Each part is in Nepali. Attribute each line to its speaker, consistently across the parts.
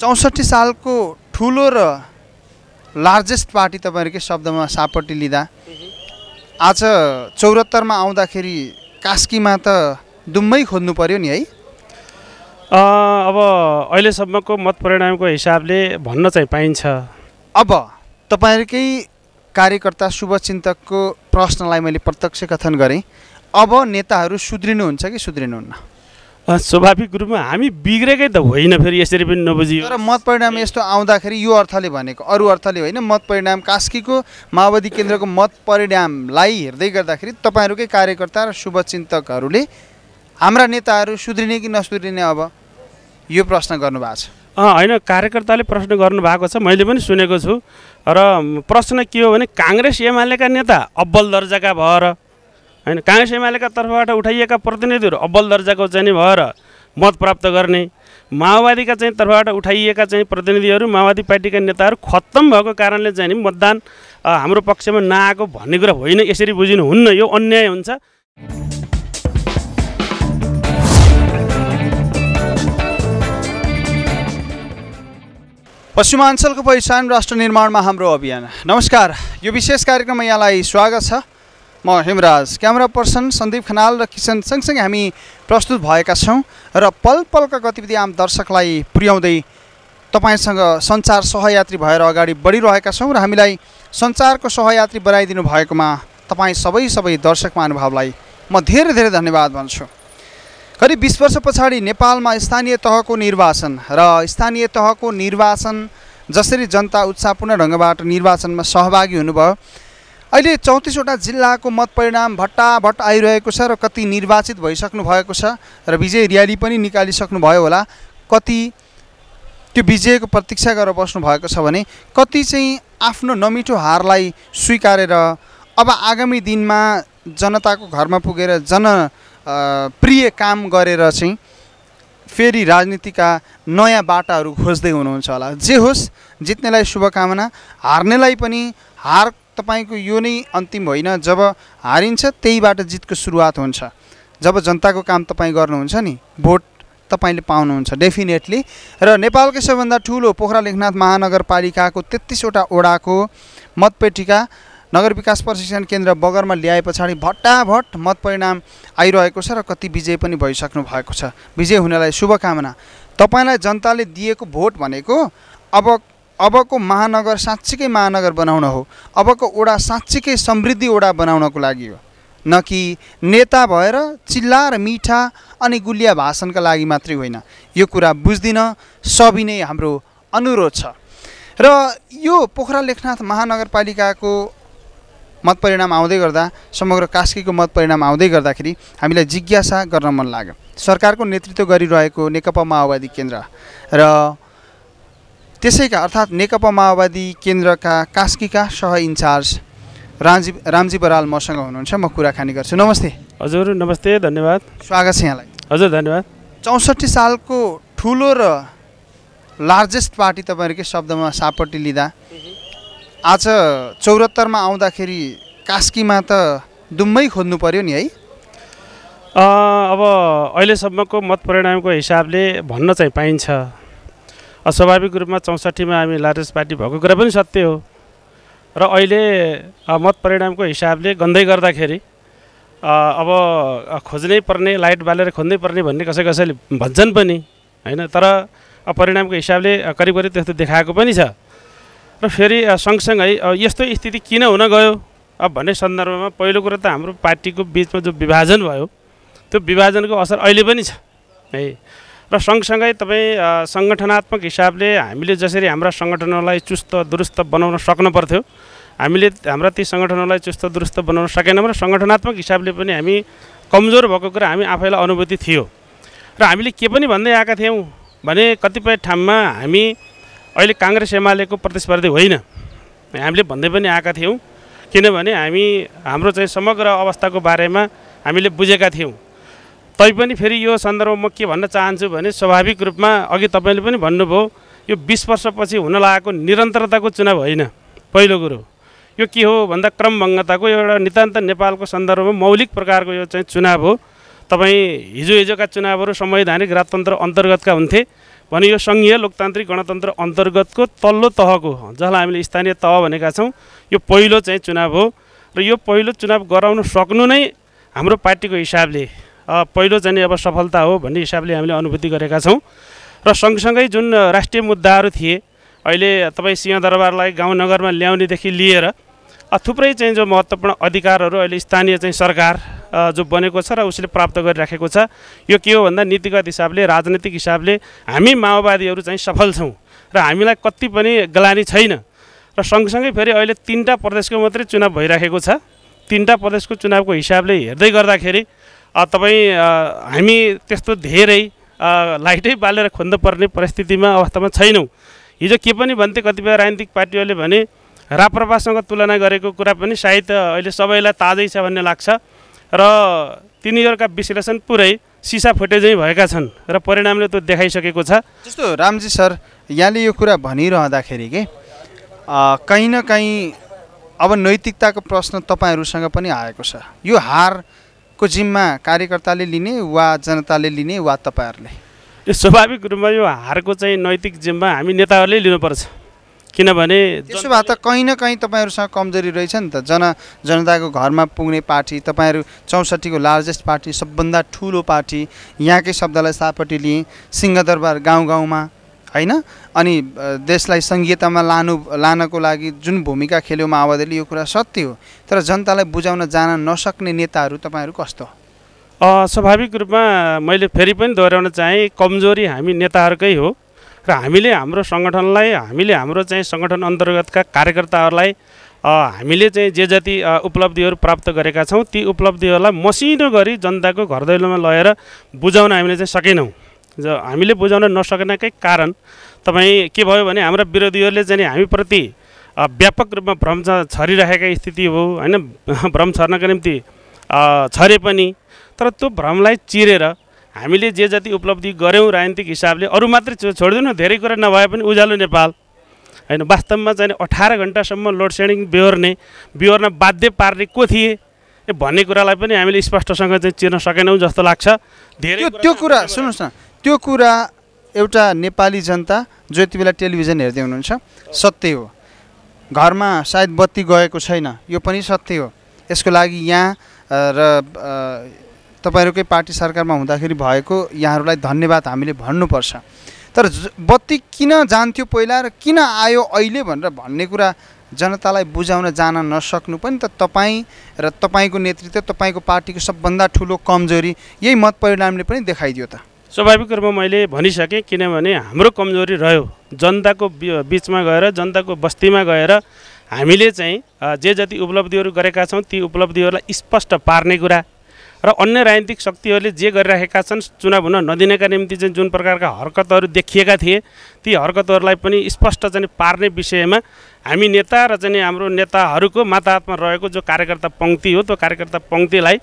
Speaker 1: चौसठी सालको ठुलो र लार्जेस्ट पार्टी तपाईँहरूकै शब्दमा सापट्टि लिँदा आज चौरात्तरमा आउँदाखेरि कास्कीमा त दुम्मै खोज्नु पर्यो नि है अब अहिलेसम्मको मत परिणामको हिसाबले भन्न चाहिँ पाइन्छ अब तपाईँहरूकै कार्यकर्ता शुभचिन्तकको प्रश्नलाई मैले प्रत्यक्ष कथन गरेँ अब नेताहरू सुध्रिनुहुन्छ कि सुध्रिनुहुन्न स्वाभाविक रूपमा हामी
Speaker 2: बिग्रेकै त होइन फेरि यसरी पनि नबुझियो
Speaker 1: तर मत परिणाम यस्तो आउँदाखेरि यो अर्थले भनेको अरू अर्थले होइन मत परिणाम कास्कीको माओवादी केन्द्रको मत परिणामलाई हेर्दै गर्दाखेरि तपाईँहरूकै कार्यकर्ता र शुभचिन्तकहरूले हाम्रा नेताहरू सुध्रिने कि नसुध्रिने अब यो प्रश्न गर्नुभएको छ
Speaker 2: होइन कार्यकर्ताले प्रश्न गर्नुभएको छ मैले पनि सुनेको छु र प्रश्न के हो भने काङ्ग्रेस एमालेका नेता अब्बल दर्जाका भएर होइन काङ्ग्रेस एमालेका तर्फबाट उठाइएका प्रतिनिधिहरू अब्बल दर्जाको चाहिँ नि भएर मत प्राप्त गर्ने माओवादीका चाहिँ तर्फबाट उठाइएका चाहिँ प्रतिनिधिहरू माओवादी पार्टीका नेताहरू खत्तम भएको कारणले चाहिँ नि मतदान हाम्रो पक्षमा नआएको भन्ने कुरा होइन यसरी बुझिनु हुन्न यो अन्याय हुन्छ
Speaker 1: पश्चिमाञ्चलको पहिचान राष्ट्र निर्माणमा हाम्रो अभियान नमस्कार यो विशेष कार्यक्रममा यहाँलाई स्वागत छ म हेमराज क्यामेरा पर्सन सन्दीप खनाल र किसन सँगसँगै हामी प्रस्तुत भएका छौँ र पल पलका गतिविधि आम दर्शकलाई पुर्याउँदै तपाईँसँग सञ्चार सहयात्री भएर अगाडि बढिरहेका छौँ र हामीलाई सञ्चारको सहयात्री बनाइदिनु भएकोमा तपाईँ सबै सबै दर्शक महानुभावलाई म धेरै धेरै धन्यवाद भन्छु करिब बिस वर्ष पछाडि नेपालमा स्थानीय तहको निर्वाचन र स्थानीय तहको निर्वाचन जसरी जनता उत्साहपूर्ण ढङ्गबाट निर्वाचनमा सहभागी हुनुभयो अहिले चौतिसवटा जिल्लाको मतपरिणाम परिणाम भट्टाभट्ट आइरहेको छ र कति निर्वाचित भइसक्नु भएको छ र विजय र्याली पनि निकालिसक्नुभयो होला कति त्यो विजयको प्रतीक्षा गरेर बस्नु भएको छ भने कति चाहिँ आफ्नो नमिठो हारलाई स्वीकारेर अब आगामी दिनमा जनताको घरमा पुगेर जन प्रिय काम गरेर चाहिँ फेरि राजनीतिका नयाँ बाटाहरू खोज्दै हुनुहुन्छ होला जे होस् जित्नेलाई शुभकामना हार्नेलाई पनि हार तपाईँको यो नै अन्तिम होइन जब हारिन्छ त्यहीबाट जितको सुरुवात हुन्छ जब जनताको काम तपाईँ गर्नुहुन्छ नि भोट तपाईँले पाउनुहुन्छ डेफिनेटली र नेपालकै सबैभन्दा ठुलो पोखरा लेखनाथ महानगरपालिकाको तेत्तिसवटा ओडाको मतपेटिका नगर विकास प्रशिक्षण केन्द्र बगरमा ल्याए पछाडि भट्टाभट मतपरिणाम आइरहेको छ र कति विजय पनि भइसक्नु भएको छ विजय हुनेलाई शुभकामना तपाईँलाई जनताले दिएको भोट भनेको अब अबको महानगर साँच्चीकै महानगर बनाउन हो अबको ओडा साँच्चीकै समृद्धि ओडा बनाउनको लागि हो न कि नेता भएर चिल्ला र मिठा अनि गुलिया भाषणका लागि मात्रै होइन यो कुरा बुझ्दिन नै हाम्रो अनुरोध छ र यो पोखरा लेखनाथ महानगरपालिकाको मतपरिणाम आउँदै गर्दा समग्र कास्कीको मतपरिणाम आउँदै गर्दाखेरि हामीलाई जिज्ञासा गर्न मन लाग्यो सरकारको नेतृत्व गरिरहेको नेकपा माओवादी केन्द्र र त्यसैका अर्थात् नेकपा माओवादी केन्द्रका कास्कीका सह इन्चार्ज रामजी रामजी बराल मसँग हुनुहुन्छ म कुराकानी गर्छु नमस्ते हजुर नमस्ते धन्यवाद स्वागत छ यहाँलाई हजुर धन्यवाद चौसठी सालको ठुलो र लार्जेस्ट पार्टी तपाईँहरूकै शब्दमा सापट्टि लिँदा आज चौरात्तरमा आउँदाखेरि कास्कीमा त दुम्मै खोज्नु पर्यो नि है अब
Speaker 2: अहिलेसम्मको मत परिणामको हिसाबले भन्न चाहिँ पाइन्छ स्वाभाविक रूपमा चौसठीमा हामी लार्जेस्ट पार्टी भएको कुरा पनि सत्य हो र अहिले मत परिणामको हिसाबले गन्दै गर्दाखेरि अब खोज्नै पर्ने लाइट बालेर खोज्नै पर्ने भन्ने कसै कसैले भन्छन् पनि होइन तर परिणामको हिसाबले करिब करिब त्यस्तो देखाएको पनि छ र फेरि सँगसँगै यस्तो स्थिति किन हुन गयो अब भन्ने सन्दर्भमा पहिलो कुरो त हाम्रो पार्टीको बिचमा जो विभाजन भयो त्यो विभाजनको असर अहिले पनि छ है र सँगसँगै तपाईँ सङ्गठनात्मक हिसाबले हामीले जसरी हाम्रा सङ्गठनहरूलाई चुस्त दुरुस्त बनाउन सक्नु पर्थ्यो हामीले हाम्रा ती सङ्गठनहरूलाई चुस्त दुरुस्त बनाउन सकेनौँ र सङ्गठनात्मक हिसाबले पनि हामी कमजोर भएको कुरा हामी आफैलाई अनुभूति थियो र हामीले के पनि भन्दै आएका थियौँ भने कतिपय ठाउँमा हामी अहिले काङ्ग्रेस एमालेको प्रतिस्पर्धी होइन हामीले भन्दै पनि आएका थियौँ किनभने हामी हाम्रो चाहिँ समग्र अवस्थाको बारेमा हामीले बुझेका थियौँ तैपनि फेरि यो सन्दर्भमा म के भन्न चाहन्छु भने स्वाभाविक रूपमा अघि तपाईँले पनि भन्नुभयो यो बिस वर्षपछि हुन लागेको निरन्तरताको चुनाव होइन पहिलो कुरो यो के हो भन्दा क्रमभङ्गताको एउटा नितान्त नेपालको सन्दर्भमा मौलिक प्रकारको यो चाहिँ चुनाव हो तपाईँ हिजो हिजोका चुनावहरू संवैधानिक राजतन्त्र अन्तर्गतका हुन्थे भने यो सङ्घीय लोकतान्त्रिक गणतन्त्र अन्तर्गतको तल्लो तहको जसलाई हामीले स्थानीय तह भनेका छौँ यो पहिलो चाहिँ चुनाव हो र यो पहिलो चुनाव गराउन सक्नु नै हाम्रो पार्टीको हिसाबले पहिलो चाहिँ अब सफलता हो भन्ने हिसाबले हामीले अनुभूति गरेका छौँ र सँगसँगै जुन राष्ट्रिय मुद्दाहरू थिए अहिले तपाईँ सिंहदरबारलाई गाउँनगरमा ल्याउनेदेखि लिएर थुप्रै चाहिँ जो महत्त्वपूर्ण अधिकारहरू अहिले स्थानीय चाहिँ सरकार जो बनेको छ र उसले प्राप्त गरिराखेको छ यो के हो भन्दा नीतिगत हिसाबले राजनैतिक हिसाबले हामी माओवादीहरू चाहिँ सफल छौँ र हामीलाई कति पनि ग्लानी छैन र सँगसँगै फेरि अहिले तिनवटा प्रदेशको मात्रै चुनाव भइराखेको छ तिनवटा प्रदेशको चुनावको हिसाबले हेर्दै गर्दाखेरि तपाईँ हामी त्यस्तो धेरै लाइटै बालेर खोज्नुपर्ने परिस्थितिमा अवस्थामा छैनौँ हिजो के पनि भन्थे कतिपय राजनीतिक पार्टीहरूले भने राप्रपासँग तुलना गरेको कुरा पनि सायद अहिले सबैलाई ताजै छ भन्ने लाग्छ र तिनीहरूका विश्लेषण पुरै
Speaker 1: सिसा फुटेजै भएका छन् र परिणामले त्यो देखाइसकेको छ जस्तो रामजी सर यहाँले यो कुरा भनिरहँदाखेरि के कहीँ न कहीँ अब नैतिकताको प्रश्न तपाईँहरूसँग पनि आएको छ यो हार को जिम्मा कार्यकर्ताले लिने वा जनताले लिने वा तपाईँहरूले
Speaker 2: यो स्वाभाविक रूपमा यो हारको चाहिँ नैतिक जिम्मा हामी नेताहरूले लिनुपर्छ किनभने
Speaker 1: त्यसो भए त कहीँ न कहीँ तपाईँहरूसँग कमजोरी रहेछ नि त जन जनताको घरमा पुग्ने पार्टी तपाईँहरू चौसठीको लार्जेस्ट पार्टी सबभन्दा ठुलो पार्टी यहाँकै शब्दलाई सापट्टि लिएँ सिंहदरबार गाउँ गाउँमा होइन अनि देशलाई सङ्घीयतामा लानु लानको लागि जुन भूमिका खेल्यो माओवादीले यो कुरा सत्य हो तर जनतालाई बुझाउन जान नसक्ने नेताहरू तपाईँहरू कस्तो स्वाभाविक
Speaker 2: रूपमा मैले फेरि पनि दोहोऱ्याउन चाहेँ कमजोरी हामी नेताहरूकै हो र हामीले हाम्रो सङ्गठनलाई हामीले हाम्रो चाहिँ सङ्गठन अन्तर्गतका कार्यकर्ताहरूलाई हामीले चाहिँ जे जति उपलब्धिहरू प्राप्त गरेका छौँ ती उपलब्धिहरूलाई मसिनो गरी जनताको घर दैलोमा लगेर बुझाउन हामीले चाहिँ सकेनौँ ज हामीले बुझाउन नसकेनकै कारण तपाईँ के भयो भने हाम्रा विरोधीहरूले चाहिँ हामीप्रति व्यापक रूपमा भ्रम छरिरहेका स्थिति हो होइन भ्रम छर्नका निम्ति छरे पनि तर त्यो भ्रमलाई चिरेर हामीले जे जति उपलब्धि गऱ्यौँ राजनीतिक हिसाबले अरू मात्रै छोडिदिनु धेरै कुरा नभए पनि उज्यालो नेपाल होइन वास्तवमा चाहिँ अठार घन्टासम्म लोड सेडिङ बिहोर्ने बिहोर्न बाध्य पार्ने को थिए भन्ने कुरालाई पनि हामीले स्पष्टसँग चाहिँ चिर्न सकेनौँ जस्तो लाग्छ
Speaker 1: धेरै त्यो कुरा सुन्नुहोस् न त्यो कुरा एउटा नेपाली जनता जो यति बेला टेलिभिजन हेर्दै हुनुहुन्छ सत्य हो घरमा सायद बत्ती गएको छैन यो पनि सत्य हो यसको लागि यहाँ र तपाईँहरूकै पार्टी सरकारमा हुँदाखेरि भएको यहाँहरूलाई धन्यवाद हामीले भन्नुपर्छ तर बत्ती किन जान्थ्यो पहिला र किन आयो अहिले भनेर भन्ने कुरा जनतालाई बुझाउन जान नसक्नु पनि त तपाईँ र तपाईँको नेतृत्व तपाईँको पार्टीको सबभन्दा ठुलो कमजोरी यही मतपरिणामले पनि देखाइदियो त
Speaker 2: स्वाभाविक रूपमा मैले भनिसकेँ किनभने हाम्रो कमजोरी रह्यो जनताको बिचमा गएर जनताको बस्तीमा गएर हामीले चाहिँ जे जति उपलब्धिहरू गरेका छौँ ती उपलब्धिहरूलाई स्पष्ट पार्ने कुरा र अन्य राजनीतिक शक्तिहरूले जे गरिराखेका छन् चुनाव हुन नदिनेका निम्ति चाहिँ जुन प्रकारका हरकतहरू देखिएका थिए ती हरकतहरूलाई पनि स्पष्ट चाहिँ पार्ने विषयमा हामी नेता र चाहिँ हाम्रो नेताहरूको हातमा रहेको जो कार्यकर्ता पङ्क्ति हो त्यो कार्यकर्ता पङ्क्तिलाई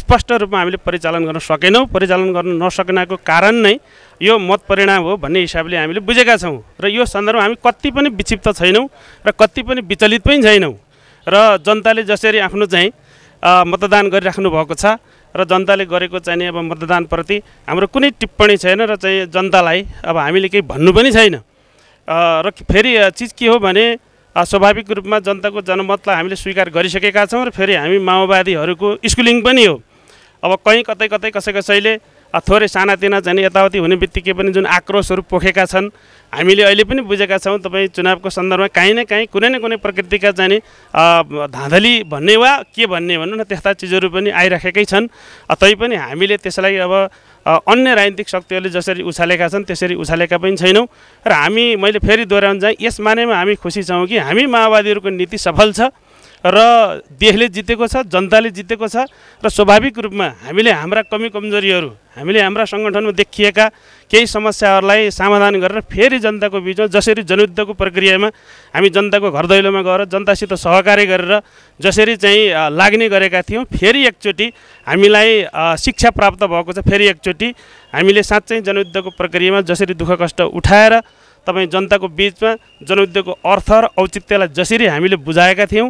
Speaker 2: स्पष्ट रूपमा हामीले परिचालन गर्न सकेनौँ परिचालन गर्न नसकेनको कारण नै यो मत परिणाम हो भन्ने हिसाबले हामीले बुझेका छौँ र यो सन्दर्भमा हामी कति पनि विक्षिप्त छैनौँ र कति पनि विचलित पनि छैनौँ र जनताले जसरी आफ्नो चाहिँ मतदान गरिराख्नु भएको छ र जनताले गरेको चाहिँ अब मतदानप्रति हाम्रो कुनै टिप्पणी छैन र चाहिँ जनतालाई अब हामीले केही भन्नु पनि छैन र फेरि चिज के हो भने स्वाभाविक रूपमा जनताको जनमतलाई हामीले स्वीकार गरिसकेका छौँ र फेरि हामी माओवादीहरूको स्कुलिङ पनि हो अब कहीँ कतै कतै कसै कसैले थोरै सानातिना झन् यताउति हुने बित्तिकै पनि जुन आक्रोशहरू पोखेका छन् हामीले अहिले पनि बुझेका छौँ तपाईँ चुनावको सन्दर्भमा काहीँ न काहीँ कुनै न कुनै प्रकृतिका जाने धाँधली भन्ने वा के भन्ने भनौँ न त्यस्ता चिजहरू पनि आइराखेकै छन् तैपनि हामीले त्यसलाई अब अन्य राजनीतिक शक्तिहरूले जसरी उछालेका छन् त्यसरी उछालेका पनि छैनौँ र हामी मैले फेरि दोहोऱ्याउन चाहिँ यस मानेमा हामी खुसी छौँ कि हामी माओवादीहरूको नीति सफल छ र देशले जितेको छ जनताले जितेको छ र स्वाभाविक रूपमा हामीले हाम्रा कमी कमजोरीहरू हामीले हाम्रा सङ्गठनमा देखिएका केही समस्याहरूलाई समाधान गरेर फेरि जनताको बिचमा जसरी जनयुद्धको प्रक्रियामा हामी जनताको घर दैलोमा गएर जनतासित सहकार्य गरेर जसरी चाहिँ लाग्ने गरेका थियौँ फेरि एकचोटि हामीलाई शिक्षा प्राप्त भएको छ फेरि एकचोटि हामीले साँच्चै जनयुद्धको प्रक्रियामा जसरी दुःख कष्ट उठाएर तपाईँ जनताको बिचमा जनयुद्धको अर्थ र औचित्यलाई जसरी हामीले बुझाएका थियौँ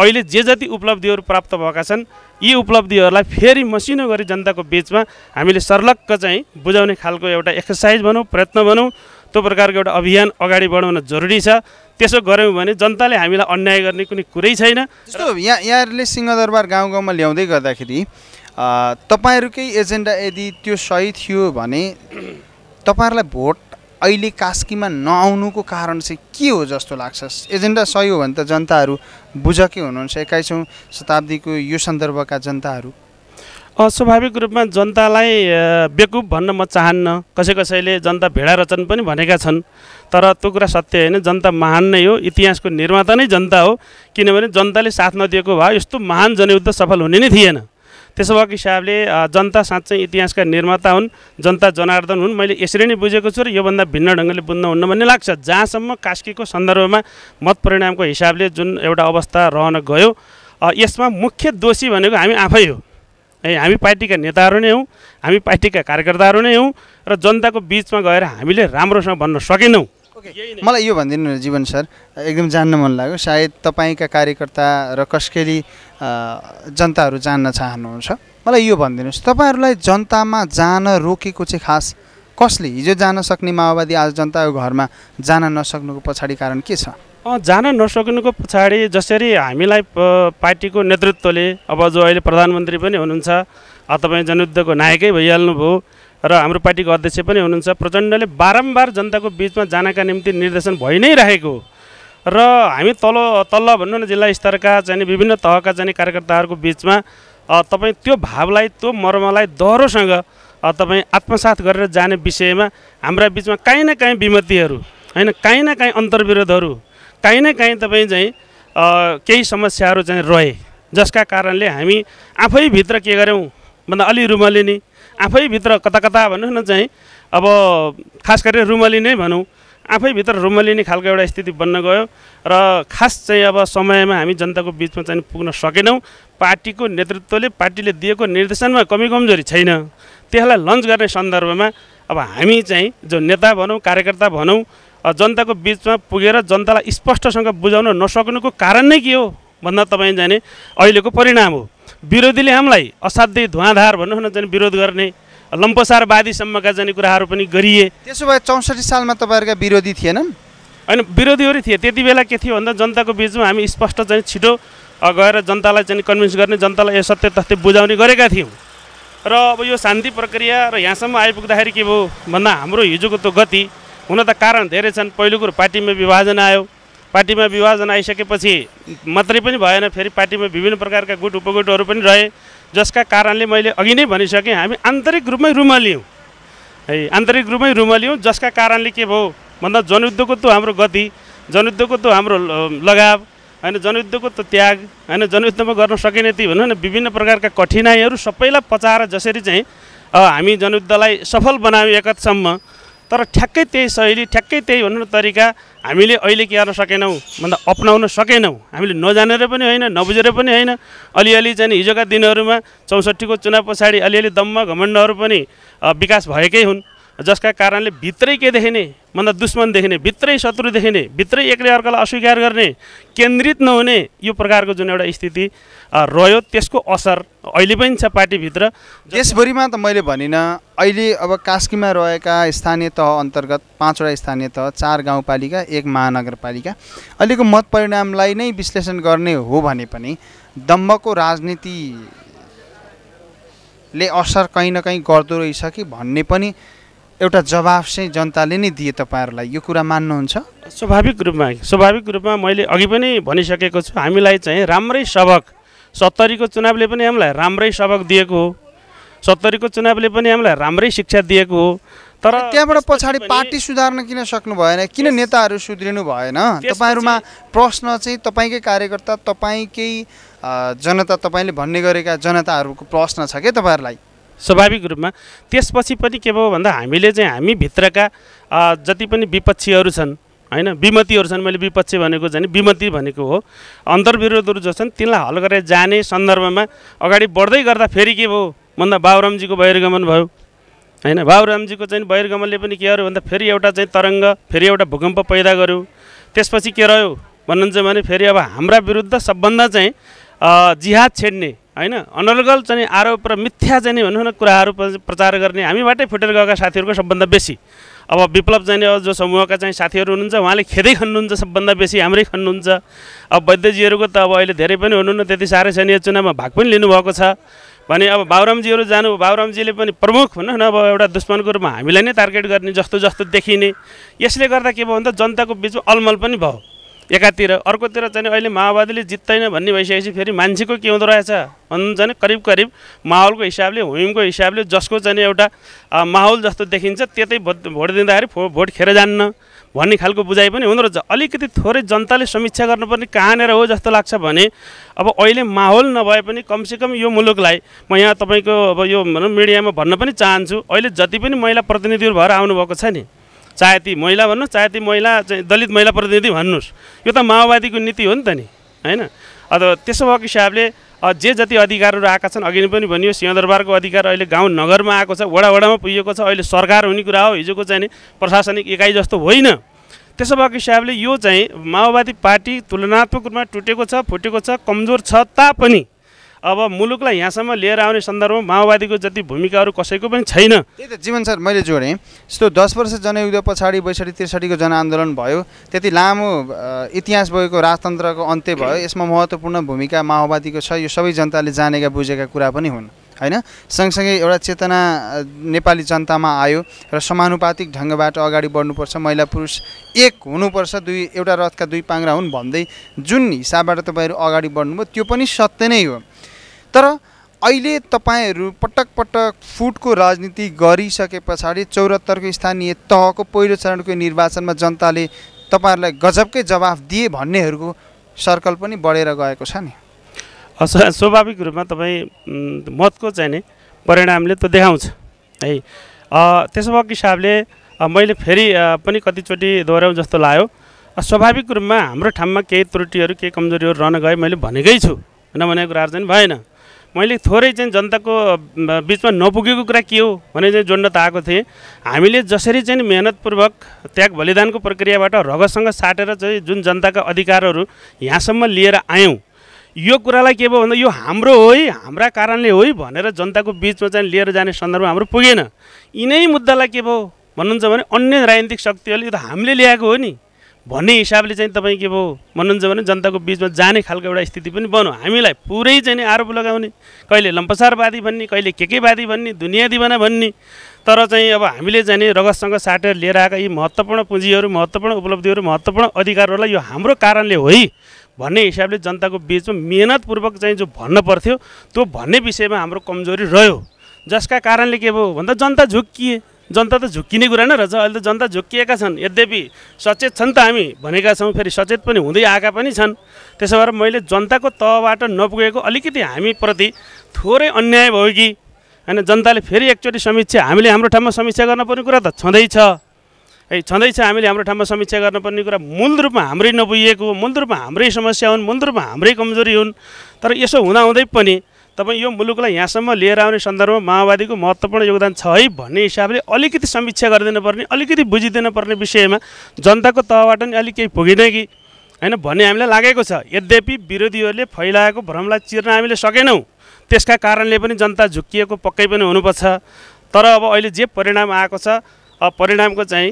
Speaker 2: अहिले जे जति उपलब्धिहरू प्राप्त भएका छन् यी उपलब्धिहरूलाई फेरि मसिनो गरी जनताको बिचमा हामीले सर्लक्क चाहिँ बुझाउने खालको एउटा एक्सर्साइज भनौँ प्रयत्न भनौँ त्यो प्रकारको एउटा अभियान अगाडि बढाउन जरुरी छ त्यसो गऱ्यौँ भने जनताले हामीलाई अन्याय गर्ने कुनै कुरै छैन जस्तो यहाँ
Speaker 1: यहाँहरूले सिंहदरबार गाउँ गाउँमा ल्याउँदै गर्दाखेरि तपाईँहरूकै एजेन्डा यदि त्यो सही थियो भने तपाईँहरूलाई भोट अहिले कास्कीमा नआउनुको कारण चाहिँ के हो जस्तो लाग्छ एजेन्डा सही हो भने त जनताहरू बुझकै हुनुहुन्छ एक्काइसौँ शताब्दीको यो सन्दर्भका जनताहरू स्वाभाविक रूपमा जनतालाई
Speaker 2: बेकुप भन्न म चाहन्न कसै कसैले जनता भेडा रचन पनि भनेका छन् तर त्यो कुरा सत्य होइन जनता महान नै हो इतिहासको निर्माता नै जनता हो किनभने जनताले साथ नदिएको भए यस्तो महान जनयुद्ध सफल हुने नै थिएन त्यसो भएको हिसाबले जनता साँच्चै इतिहासका निर्माता हुन् जनता जनार्दन हुन् मैले यसरी नै बुझेको छु र योभन्दा भिन्न ढङ्गले बुझ्न हुन्न भन्ने लाग्छ जहाँसम्म कास्कीको सन्दर्भमा मतपरिणामको हिसाबले जुन एउटा अवस्था रहन गयो यसमा मुख्य दोषी भनेको हामी आफै हो है हामी पार्टीका नेताहरू नै हौँ हामी पार्टीका कार्यकर्ताहरू नै हौँ र जनताको बिचमा गएर हामीले राम्रोसँग भन्न सकेनौँ
Speaker 1: मलाई यो भनिदिनु जीवन सर एकदम जान्न मन लाग्यो सायद तपाईँका कार्यकर्ता र कसकेली जनताहरू जान्न चाहनुहुन्छ मलाई यो भनिदिनुहोस् तपाईँहरूलाई जनतामा जान रोकेको चाहिँ खास कसले हिजो जान सक्ने माओवादी आज जनताको घरमा जान नसक्नुको पछाडि कारण के छ
Speaker 2: जान नसक्नुको पछाडि जसरी हामीलाई पार्टीको नेतृत्वले अब जो अहिले प्रधानमन्त्री पनि हुनुहुन्छ तपाईँ जनयुद्धको नायकै भइहाल्नुभयो र हाम्रो पार्टीको अध्यक्ष पनि हुनुहुन्छ प्रचण्डले बारम्बार जनताको बिचमा जानका निम्ति निर्देशन भइ नै राखेको र हामी तल तल्लो भन्नु न जिल्ला स्तरका चाहिँ विभिन्न तहका चाहिँ कार्यकर्ताहरूको बिचमा तपाईँ त्यो भावलाई त्यो मर्मलाई दोहोरोसँग तपाईँ आत्मसात गरेर जाने विषयमा हाम्रा बिचमा काहीँ न काहीँ विमतिहरू होइन काहीँ न काहीँ अन्तर्विरोधहरू काहीँ न काहीँ तपाईँ चाहिँ केही समस्याहरू चाहिँ रहे जसका कारणले हामी आफैभित्र के गऱ्यौँ भन्दा अलि रुमलिनी आफैभित्र कता कता भनौँ न चाहिँ अब खास गरेर रुमली नै भनौँ आफैभित्र रुमलिने खालको एउटा स्थिति बन्न गयो र खास चाहिँ अब समयमा हामी जनताको बिचमा चाहिँ पुग्न सकेनौँ पार्टीको नेतृत्वले पार्टीले दिएको निर्देशनमा कमी कमजोरी छैन त्यसलाई लन्च गर्ने सन्दर्भमा अब हामी चाहिँ जो नेता भनौँ कार्यकर्ता भनौँ जनताको बिचमा पुगेर जनतालाई स्पष्टसँग बुझाउन नसक्नुको कारण नै के हो भन्दा तपाईँ जाने अहिलेको परिणाम हो विरोधीले हामीलाई असाध्यै धुवाधार भनौँ न झन् विरोध गर्ने लम्पसारवादीसम्मका जाने कुराहरू पनि गरिए त्यसो भए चौसठी सालमा तपाईँहरूका विरोधी थिएनन् होइन विरोधीहरू थिए त्यति बेला के थियो भन्दा जनताको बिचमा हामी स्पष्ट चाहिँ छिटो गएर जनतालाई चाहिँ कन्भिन्स गर्ने जनतालाई यो सत्य तथ्य बुझाउने गरेका थियौँ र अब यो शान्ति प्रक्रिया र यहाँसम्म आइपुग्दाखेरि के भयो भन्दा हाम्रो हिजोको त्यो गति हुन त कारण धेरै छन् पहिलो कुरो पार्टीमा विभाजन आयो पार्टीमा विभाजन आइसकेपछि मात्रै पनि भएन फेरि पार्टीमा विभिन्न प्रकारका गुट उपगुटहरू पनि रहे जसका कारणले मैले अघि नै भनिसकेँ हामी आन्तरिक रूपमै लियौँ है आन्तरिक रूपमै लियौँ जसका कारणले के भयो भन्दा जनयुद्धको त हाम्रो गति जनयुद्धको त हाम्रो लगाव होइन जनयुद्धको त त्याग होइन जनयुद्धमा गर्न सकिने ती भनौँ न विभिन्न प्रकारका कठिनाइहरू सबैलाई पचाएर जसरी चाहिँ हामी जनयुद्धलाई सफल बनायौँ एकतसम्म तर ठ्याक्कै त्यही शैली ठ्याक्कै त्यही भन्नु तरिका हामीले अहिले के गर्न सकेनौँ भन्दा अप्नाउन सकेनौँ हामीले नजानेर पनि होइन नबुझेर पनि होइन अलिअलि चाहिँ हिजोका दिनहरूमा चौसठीको चुनाव पछाडि अलिअलि दम्म घमण्डहरू पनि विकास भएकै हुन् जसका कारणले भित्रै के देखिने भन्दा दुश्मन देखिने भित्रै शत्रु देखिने भित्रै एक्लै अर्कालाई अस्वीकार गर्ने केन्द्रित नहुने यो प्रकारको जुन एउटा स्थिति
Speaker 1: रह्यो त्यसको असर अहिले पनि छ पार्टीभित्र देशभरिमा त मैले भनिनँ अहिले अब कास्कीमा रहेका स्थानीय तह अन्तर्गत पाँचवटा स्थानीय तह चार गाउँपालिका एक महानगरपालिका अहिलेको मतपरिणामलाई नै विश्लेषण गर्ने हो भने पनि दम्बको ले असर कहीँ न कहीँ गर्दो रहेछ कि भन्ने पनि एउटा जवाफ चाहिँ जनताले नै दिए तपाईँहरूलाई यो कुरा मान्नुहुन्छ स्वाभाविक रूपमा
Speaker 2: स्वाभाविक रूपमा मैले अघि पनि भनिसकेको छु हामीलाई चाहिँ राम्रै सबक सत्तरीको चुनावले पनि हामीलाई राम्रै सबक दिएको हो सत्तरीको चुनावले पनि हामीलाई
Speaker 1: राम्रै शिक्षा दिएको हो तर त्यहाँबाट पछाडि पार्टी सुधार्न किन सक्नु भएन किन नेताहरू सुध्रिनु भएन तपाईँहरूमा प्रश्न चाहिँ तपाईँकै कार्यकर्ता तपाईँकै जनता तपाईँले भन्ने गरेका जनताहरूको प्रश्न छ क्या तपाईँहरूलाई स्वाभाविक रूपमा
Speaker 2: त्यसपछि पनि के भयो भन्दा हामीले चाहिँ हामीभित्रका जति पनि विपक्षीहरू छन् होइन विमतिहरू छन् मैले विपक्षी भनेको जाने विमति भनेको हो अन्तर्विरोधहरू जो छन् तिनलाई हल गरेर जाने सन्दर्भमा अगाडि बढ्दै गर्दा फेरि के भयो भन्दा बाबुरामजीको बहिर्गमन भयो होइन बाबुरामजीको चाहिँ बहिर्गमनले पनि के गर्यो भन्दा फेरि एउटा चाहिँ तरङ्ग फेरि एउटा भूकम्प पैदा गर्यो त्यसपछि के रह्यो भन्नुहुन्छ भने फेरि अब हाम्रा विरुद्ध सबभन्दा चाहिँ जिहाद छेड्ने होइन अनर्गल चाहिँ आरोप र मिथ्या चाहिँ भनौँ न कुराहरू प्रचार गर्ने हामीबाटै फुटेर गएका साथीहरूको सबभन्दा बेसी अब विप्लव जाने जो समूहका चाहिँ साथीहरू हुनुहुन्छ उहाँले खेदै खन्नुहुन्छ सबभन्दा बेसी हाम्रै खन्नुहुन्छ अब वैद्यजीहरूको त अब अहिले धेरै पनि हुनुहुन्न त्यति साह्रै छैन यो चुनावमा भाग पनि लिनुभएको छ भने अब बाबुरामजीहरू जानु बाबुरामजीले पनि प्रमुख भनौँ न अब एउटा दुश्मनको रूपमा हामीलाई नै टार्गेट गर्ने जस्तो जस्तो देखिने यसले गर्दा के भयो भन्दा जनताको बिचमा अलमल पनि भयो एकातिर अर्कोतिर चाहिँ अहिले माओवादीले जित्दैन भन्ने भइसकेपछि फेरि मान्छेको के हुँदो रहेछ भन्नु चाहिँ करिब करिब माहौलको हिसाबले हुमको हिसाबले जसको चाहिँ एउटा माहौल जस्तो देखिन्छ त्यतै भोट भोट दिँदाखेरि भोट खेर जान्न भन्ने खालको बुझाइ पनि हुँदो रहेछ अलिकति थोरै जनताले समीक्षा गर्नुपर्ने कहाँनिर हो जस्तो लाग्छ भने अब अहिले माहौल नभए पनि कमसेकम यो मुलुकलाई म यहाँ तपाईँको अब यो मिडियामा भन्न पनि चाहन्छु अहिले जति पनि महिला प्रतिनिधिहरू भएर आउनुभएको छ नि चाहे ती महिला भन्नुहोस् चाहे ती महिला चाहिँ दलित महिला प्रतिनिधि भन्नुहोस् यो त माओवादीको नीति हो नि त नि होइन अब त्यसो भएको हिसाबले जे जति अधिकारहरू आएका छन् अघि नै पनि भनियो सिंहदरबारको अधिकार अहिले गाउँ नगरमा आएको छ वडा वडामा पुगेको छ अहिले सरकार हुने कुरा हो हिजोको चाहिँ प्रशासनिक इकाइ जस्तो होइन त्यसो भएको हिसाबले यो चाहिँ माओवादी पार्टी तुलनात्मक रूपमा टुटेको छ फुटेको छ कमजोर छ तापनि अब मुलुकलाई यहाँसम्म लिएर आउने सन्दर्भमा माओवादीको जति भूमिकाहरू कसैको पनि छैन
Speaker 1: त्यही त जीवन सर मैले जोडेँ यस्तो दस वर्ष जनयुद्ध पछाडि बैसठी त्रिसठीको जनआन्दोलन भयो त्यति लामो इतिहास भएको राजतन्त्रको अन्त्य भयो यसमा महत्त्वपूर्ण भूमिका माओवादीको छ यो सबै जनताले जानेका बुझेका कुरा पनि हुन् होइन सँगसँगै एउटा चेतना नेपाली जनतामा आयो र समानुपातिक ढङ्गबाट अगाडि बढ्नुपर्छ महिला पुरुष एक हुनुपर्छ दुई एउटा रथका दुई पाङ्रा हुन् भन्दै जुन हिसाबबाट तपाईँहरू अगाडि बढ्नुभयो त्यो पनि सत्य नै हो तर अहिले तपाईँहरू पटक पटक फुटको राजनीति गरिसके पछाडि चौरात्तरको स्थानीय तहको पहिलो चरणको निर्वाचनमा जनताले तपाईँहरूलाई गजबकै जवाफ दिए भन्नेहरूको सर्कल पनि बढेर गएको छ नि स्वाभाविक रूपमा तपाईँ मतको चाहिँ नि परिणामले त देखाउँछ है
Speaker 2: त्यसो भएको हिसाबले मैले फेरि पनि कतिचोटि दोहोऱ्याउँ जस्तो लाग्यो स्वाभाविक रूपमा हाम्रो ठाउँमा केही त्रुटिहरू केही कमजोरीहरू रहन गए मैले भनेकै छु नभनेको कुराहरू चाहिँ भएन मैले थोरै चाहिँ जनताको बिचमा नपुगेको कुरा के हो भने चाहिँ जोड्न त आएको थिएँ हामीले जसरी चाहिँ मेहनतपूर्वक त्याग बलिदानको प्रक्रियाबाट रगतसँग साटेर चाहिँ जुन जनताका अधिकारहरू यहाँसम्म लिएर आयौँ यो कुरालाई के भयो भन्दा यो हाम्रो हो है हाम्रा कारणले हो है भनेर जनताको बिचमा चाहिँ लिएर जाने सन्दर्भ हाम्रो पुगेन यिनै मुद्दालाई के भयो भन्नुहुन्छ भने अन्य राजनीतिक शक्तिहरूले त हामीले ल्याएको हो नि भन्ने हिसाबले चाहिँ तपाईँ के भयो भन्नुहुन्छ भने जनताको बिचमा जाने खालको एउटा स्थिति पनि बन्यो हामीलाई पुरै चाहिँ नि आरोप लगाउने कहिले लम्पसारवादी भन्ने कहिले के केवादी भन्ने दुनियाँ दिवना भन्ने तर चाहिँ अब हामीले चाहिँ जाने रगतसँग साटेर लिएर आएका यी महत्त्वपूर्ण पुँजीहरू महत्त्वपूर्ण उपलब्धिहरू महत्त्वपूर्ण अधिकारहरूलाई यो हाम्रो कारणले होइ भन्ने हिसाबले जनताको बिचमा मेहनतपूर्वक चाहिँ जो भन्न पर्थ्यो त्यो भन्ने विषयमा हाम्रो कमजोरी रह्यो जसका कारणले के भयो भन्दा जनता झुक्किए जनता त झुक्किने कुरा नै रहेछ अहिले त जनता झुक्किएका छन् यद्यपि सचेत छन् त हामी भनेका छौँ फेरि सचेत पनि हुँदै आएका पनि छन् त्यसो भएर मैले जनताको तहबाट नपुगेको अलिकति हामीप्रति थोरै अन्याय भयो कि होइन जनताले फेरि एकचोटि समीक्षा हामीले हाम्रो ठाउँमा समीक्षा गर्नुपर्ने कुरा त छँदैछ है छँदैछ हामीले हाम्रो ठाउँमा समीक्षा गर्नुपर्ने कुरा मूल रूपमा हाम्रै नबुझिएको मूल रूपमा हाम्रै समस्या हुन् मूल रूपमा हाम्रै कमजोरी हुन् तर यसो हुँदाहुँदै पनि तपाईँ यो मुलुकलाई यहाँसम्म लिएर आउने सन्दर्भमा माओवादीको महत्त्वपूर्ण योगदान छ है भन्ने हिसाबले अलिकति समीक्षा गरिदिनुपर्ने अलिकति बुझिदिनु पर्ने विषयमा जनताको तहबाट नि अलिक केही पुगेन कि होइन भन्ने हामीलाई लागेको छ यद्यपि विरोधीहरूले फैलाएको भ्रमलाई चिर्न हामीले सकेनौँ त्यसका कारणले पनि जनता झुक्किएको पक्कै पनि हुनुपर्छ तर अब अहिले जे परिणाम आएको छ परिणामको चाहिँ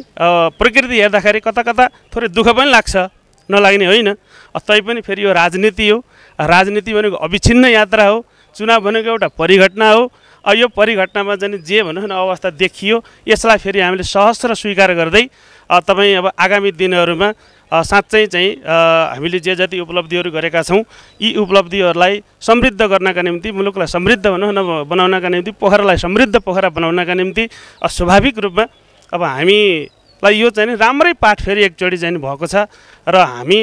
Speaker 2: प्रकृति हेर्दाखेरि कता कता थोरै दुःख पनि लाग्छ नलाग्ने होइन तैपनि फेरि यो राजनीति हो राजनीति भनेको अविच्छिन्न यात्रा हो चुनाव भनेको एउटा परिघटना हो अब यो परिघटनामा जाने जे भनौँ न अवस्था देखियो यसलाई फेरि हामीले सहस्र स्वीकार गर्दै तपाईँ अब आगामी दिनहरूमा साँच्चै चाहिँ हामीले जे जति उपलब्धिहरू गरेका छौँ यी उपलब्धिहरूलाई समृद्ध गर्नका निम्ति मुलुकलाई समृद्ध भनौँ न बनाउनका निम्ति पोखरालाई समृद्ध पोखरा बनाउनका निम्ति स्वाभाविक रूपमा अब हामीलाई यो चाहिँ राम्रै पाठ फेरि एकचोटि चाहिँ भएको
Speaker 1: छ र हामी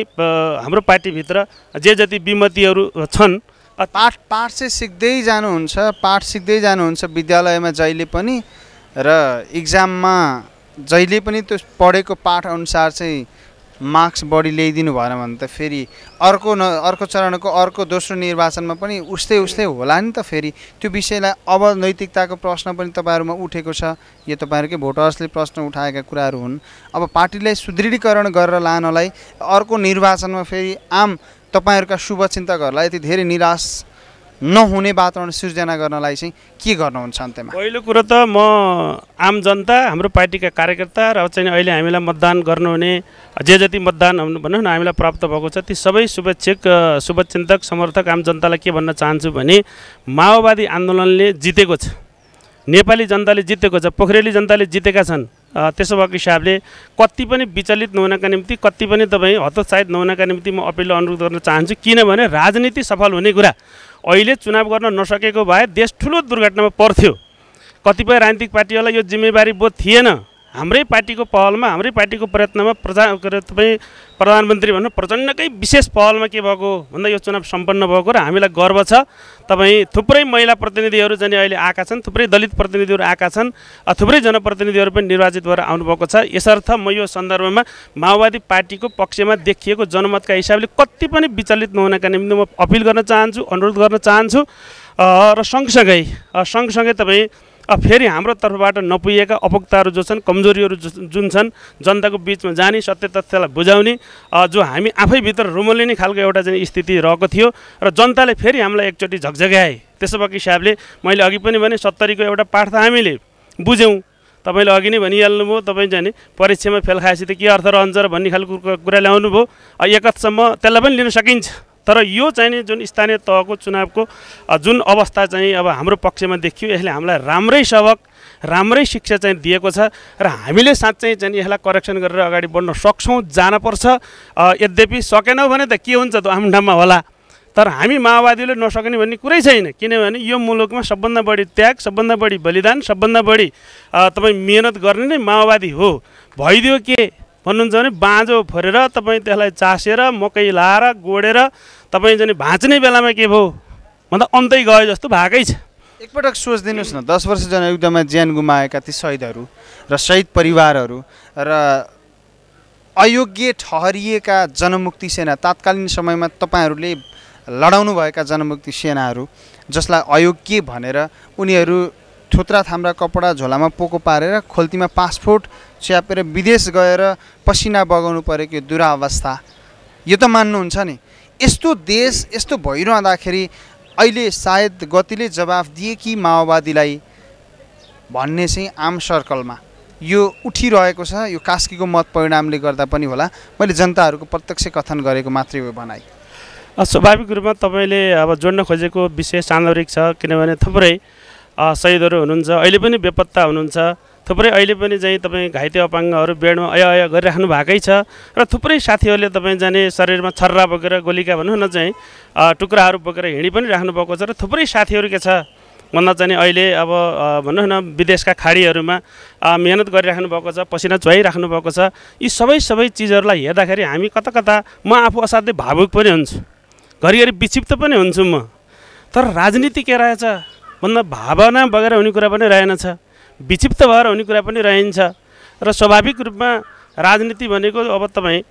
Speaker 1: हाम्रो पार्टीभित्र जे जति विमतिहरू छन् पाठ पाठ चाहिँ सिक्दै जानुहुन्छ पाठ सिक्दै जानुहुन्छ विद्यालयमा जहिले पनि र इक्जाममा जहिले पनि त्यो पढेको पाठ अनुसार चाहिँ मार्क्स बढी ल्याइदिनु भएन भने त फेरि अर्को न अर्को चरणको अर्को दोस्रो निर्वाचनमा पनि उस्तै उस्तै होला नि त फेरि त्यो विषयलाई अब नैतिकताको प्रश्न पनि तपाईँहरूमा उठेको छ यो तपाईँहरूकै भोटर्सले प्रश्न उठाएका कुराहरू हुन् अब पार्टीलाई सुदृढीकरण गरेर लानलाई अर्को निर्वाचनमा फेरि आम तपाईँहरूका शुभचिन्तकहरूलाई यति धेरै निराश नहुने वातावरण सिर्जना गर्नलाई चाहिँ के गर्नुहुन्छ अन्त्यमा
Speaker 2: पहिलो कुरो त म आम जनता हाम्रो पार्टीका कार्यकर्ता र चाहिँ अहिले हामीलाई मतदान गर्नुहुने जे जति मतदान भनौँ न हामीलाई प्राप्त भएको छ ती सबै शुभेच्छक शुभचिन्तक समर्थक आम जनतालाई के भन्न चाहन्छु भने माओवादी आन्दोलनले जितेको छ नेपाली जनताले जितेको छ पोखरेली जनताले जितेका छन् त्यसो भएको हिसाबले कति पनि विचलित नहुनका निम्ति कति पनि तपाईँ हतोत्साहित नहुनका निम्ति म अपिल अनुरोध गर्न चाहन्छु किनभने राजनीति सफल हुने कुरा अहिले चुनाव गर्न नसकेको भए देश ठुलो दुर्घटनामा पर्थ्यो कतिपय राजनीतिक पार्टीहरूलाई यो जिम्मेवारी बोध थिएन हाम्रै पार्टीको पहलमा हाम्रै पार्टीको प्रयत्नमा प्रजा के अरे तपाईँ प्रधानमन्त्री भन्नु प्रचण्डकै विशेष पहलमा के भएको भन्दा यो चुनाव सम्पन्न भएको र हामीलाई गर्व छ तपाईँ थुप्रै महिला प्रतिनिधिहरू जाने अहिले आएका छन् थुप्रै दलित प्रतिनिधिहरू आएका छन् थुप्रै जनप्रतिनिधिहरू पनि निर्वाचित भएर आउनुभएको छ यसर्थ म यो सन्दर्भमा माओवादी पार्टीको पक्षमा देखिएको जनमतका हिसाबले कति पनि विचलित नहुनका निम्ति म अपिल गर्न चाहन्छु अनुरोध गर्न चाहन्छु र सँगसँगै सँगसँगै तपाईँ अब फेरि हाम्रो तर्फबाट नपुगेका अपोक्ताहरू जो छन् कमजोरीहरू जुन छन् जनताको बिचमा जाने सत्य तथ्यलाई बुझाउने जो हामी आफैभित्र रुमलिने खालको एउटा चाहिँ स्थिति रहेको थियो र जनताले फेरि हामीलाई एकचोटि झकझगाए त्यसो भएको हिसाबले मैले अघि पनि भने सत्तरीको एउटा पाठ त हामीले बुझ्यौँ तपाईँले अघि नै भनिहाल्नुभयो तपाईँ जाने परीक्षामा फेल खाएपछि त के अर्थ रहन्छ र भन्ने खालको कुरा ल्याउनुभयो एकसम्म त्यसलाई पनि लिन सकिन्छ तर यो चाहिँ नि जुन स्थानीय तहको चुनावको जुन अवस्था चाहिँ अब हाम्रो पक्षमा देखियो यसले हामीलाई राम्रै सबक राम्रै शिक्षा चाहिँ दिएको छ र हामीले साँच्चै चाहिँ यसलाई करेक्सन गरेर अगाडि बढ्न सक्छौँ जानपर्छ यद्यपि सकेनौँ भने त के हुन्छ त आमडाममा ठाउँमा होला तर हामी माओवादीले नसक्ने भन्ने कुरै छैन किनभने यो मुलुकमा सबभन्दा बढी त्याग सबभन्दा बढी बलिदान सबभन्दा बढी तपाईँ मिहिनेत गर्ने नै माओवादी हो भइदियो के भन्नुहुन्छ भने बाँझो फोरेर तपाईँ त्यसलाई चासेर मकै लाएर गोडेर तपाईँ चाहिँ भाँच्ने बेलामा के भयो
Speaker 1: भन्दा अन्तै गयो जस्तो भएकै छ एकपटक सोचिदिनुहोस् न दस वर्ष जनयुद्धमा ज्यान गुमाएका ती शहीदहरू र शहीद परिवारहरू र अयोग्य ठहरिएका जनमुक्ति सेना तात्कालीन समयमा तपाईँहरूले लडाउनुभएका जनमुक्ति सेनाहरू जसलाई अयोग्य भनेर उनीहरू थुत्रा थाम्रा कपडा झोलामा पोको पारेर खोल्तीमा पासपोर्ट च्यापेर विदेश गएर पसिना बगाउनु परेको यो दुरावस्था यो त मान्नुहुन्छ नि यस्तो देश यस्तो भइरहँदाखेरि अहिले सायद गतिले जवाफ दिए कि माओवादीलाई भन्ने चाहिँ आम सर्कलमा यो उठिरहेको छ यो कास्कीको मत परिणामले गर्दा पनि होला मैले जनताहरूको प्रत्यक्ष कथन गरेको मात्रै हो भनाइ स्वाभाविक रूपमा तपाईँले अब जोड्न
Speaker 2: खोजेको विषय सान्दर्भिक छ किनभने थुप्रै शहीदहरू हुनुहुन्छ अहिले पनि बेपत्ता हुनुहुन्छ थुप्रै अहिले पनि चाहिँ तपाईँ घाइते अपाङ्गहरू बेडमा अय अय गरिराख्नु भएकै छ र थुप्रै साथीहरूले तपाईँ जाने शरीरमा छर्रा बोकेर गोलीका भनौँ न चाहिँ टुक्राहरू बोकेर हिँडी पनि राख्नु भएको छ र थुप्रै साथीहरू के छ भन्दा चाहिँ अहिले अब भनौँ न विदेशका खाडीहरूमा मिहिनेत गरिराख्नु भएको छ पसिना चुहाइराख्नु भएको छ यी सबै सबै चिजहरूलाई हेर्दाखेरि हामी कता कता म आफू असाध्यै भावुक पनि हुन्छु घरिघरि विक्षिप्त पनि हुन्छु म तर राजनीति के रहेछ भन्दा भावना बगेर हुने कुरा पनि रहेनछ विक्षिप्त भएर हुने कुरा पनि रहन्छ र स्वाभाविक रूपमा राजनीति भनेको अब तपाईँ